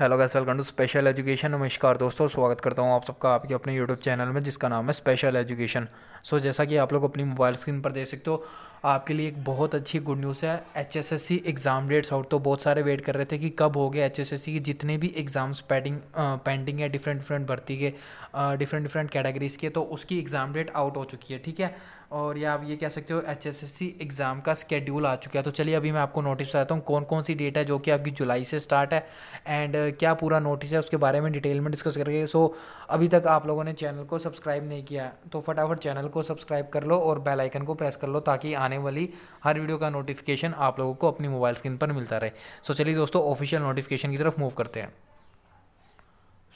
hello guys welcome to special education नमस्कार दोस्तों स्वागत करता हूँ आप सबका आपके अपने यूट्यूब चैनल में जिसका नाम है स्पेशल एजुकेशन सो जैसा कि आप लोग अपनी मोबाइल स्क्रीन पर देख सकते हो आपके लिए एक बहुत अच्छी गुड न्यूज़ है H S S C exam dates out तो बहुत सारे वेट कर रहे थे कि कब हो गए एच एस एस सी की जितने भी एग्ज़ाम्स पैटिंग पेंडिंग है डिफरेंट डिफरेंट भर्ती के डिफरेंट डिफरेंट कैटेगरीज़ के तो उसकी एग्ज़ाम डेट आउट हो चुकी है ठीक है और या आप ये कह सकते हो H S S C exam का स्केड्यूल आ चुका है तो चलिए अभी मैं आपको नोटिस बताता हूँ कौन कौन सी डेट है जो कि आपकी जुलाई से स्टार्ट है एंड uh, क्या पूरा नोटिस है उसके बारे में डिटेल में डिस्कस करेंगे सो अभी तक आप लोगों ने चैनल को सब्सक्राइब नहीं किया तो फटाफट चैनल को सब्सक्राइब कर लो और बेलाइकन को प्रेस कर लो ताकि आने वाली हर वीडियो का नोटिफिकेशन आप लोगों को अपनी मोबाइल स्क्रीन पर मिलता रहे सो चलिए दोस्तों ऑफिशियल नोटिफिकेशन की तरफ मूव करते हैं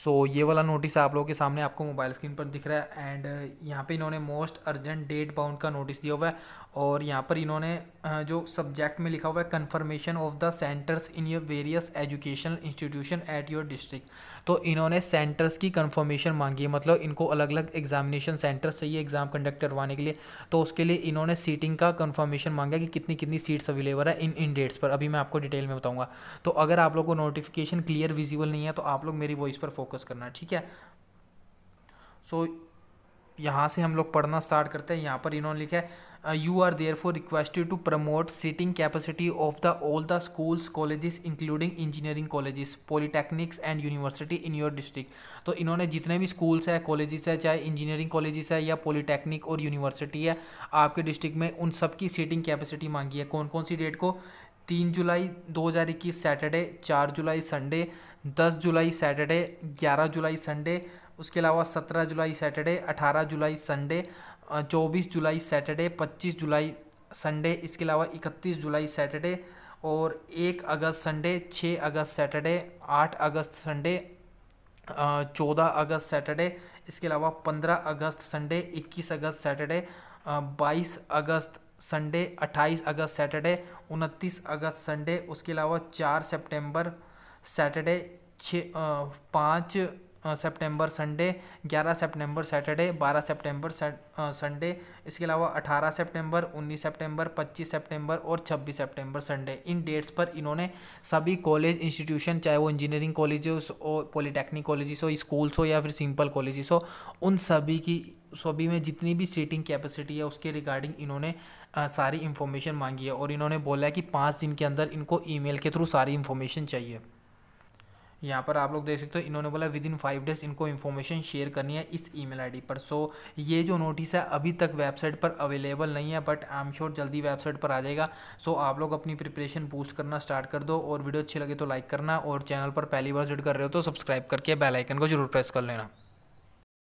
सो so, ये वाला नोटिस आप लोगों के सामने आपको मोबाइल स्क्रीन पर दिख रहा है एंड uh, यहाँ पे इन्होंने मोस्ट अर्जेंट डेट बाउंड का नोटिस दिया हुआ है और यहाँ पर इन्होंने uh, जो सब्जेक्ट में लिखा हुआ है confirmation of the centres in your various educational institution at your district तो इन्होंने सेंटर्स की कन्फर्मेशन मांगी है मतलब इनको अलग अलग एग्जामिनेशन सेंटर्स चाहिए एग्ज़ाम कंडक्ट करवाने के लिए तो उसके लिए इन्होंने सीटिंग का कन्फर्मेशन मांगा कि कितनी कितनी सीट्स अवेलेबल है इन इन डेट्स पर अभी मैं आपको डिटेल में बताऊँगा तो अगर आप लोग को नोटिफिकेशन क्लियर विजिबल नहीं है तो आप लोग मेरी वॉइस पर फोकस फोकस करना ठीक है सो so, यहाँ से हम लोग पढ़ना स्टार्ट करते हैं यहाँ पर इन्होंने लिखा है you are there for requested to promote seating capacity of the all the schools colleges including engineering colleges polytechnics and university in your district तो इन्होंने जितने भी स्कूल्स हैं कॉलेजेस है चाहे इंजीनियरिंग कॉलेजेस है या पॉलिटेक्निक और यूनिवर्सिटी है आपके डिस्ट्रिक्ट में उन सब की सीटिंग कैपेसिटी मांगी है कौन कौन सी डेट को तीन जुलाई 2021 सैटरडे चार जुलाई संडे दस जुलाई सैटरडे ग्यारह जुलाई संडे उसके अलावा सत्रह जुलाई सैटरडे अठारह जुलाई संडे चौबीस जुलाई सैटरडे पच्चीस जुलाई संडे इसके अलावा इकतीस जुलाई सैटरडे और एक अगस्त संडे छः अगस्त सैटरडे आठ अगस्त संडे चौदह अगस्त सैटरडे इसके अलावा पंद्रह अगस्त संडे इक्कीस अगस्त सैटरडे बाईस अगस्त संडे 28 अगस्त सैटरडे 29 अगस्त संडे उसके अलावा 4 सितंबर सैटरडे छः पाँच सितंबर संडे 11 सितंबर सैटरडे 12 सितंबर संडे इसके अलावा 18 सितंबर 19 सितंबर 25 सितंबर और 26 सितंबर संडे इन डेट्स पर इन्होंने सभी कॉलेज इंस्टीट्यूशन चाहे वो इंजीनियरिंग कॉलेजेस हो पॉलीटेक्निक कॉलेजेस हो स्कूल्स हो या फिर सिंपल कॉलेजेस हो उन सभी की सभी में जितनी भी सीटिंग कैपेसिटी है उसके रिगार्डिंग इन्होंने सारी इन्फॉर्मेशन मांगी है और इन्होंने बोला है कि पाँच दिन के अंदर इनको ईमेल के थ्रू सारी इन्फॉर्मेशन चाहिए यहाँ पर आप लोग देख सकते हो इन्होंने बोला विद इन फाइव डेज इनको इन्फॉर्मेशन शेयर करनी है इस ईमेल आईडी पर सो so, ये जो नोटिस है अभी तक वेबसाइट पर अवेलेबल नहीं है बट आई एम श्योर जल्दी वेबसाइट पर आ जाएगा सो so, आप लोग अपनी प्रिपरेशन पोस्ट करना स्टार्ट कर दो और वीडियो अच्छी लगे तो लाइक करना और चैनल पर पहली बार जुड़ कर रहे हो तो सब्सक्राइब करके बेलाइकन को जरूर प्रेस कर लेना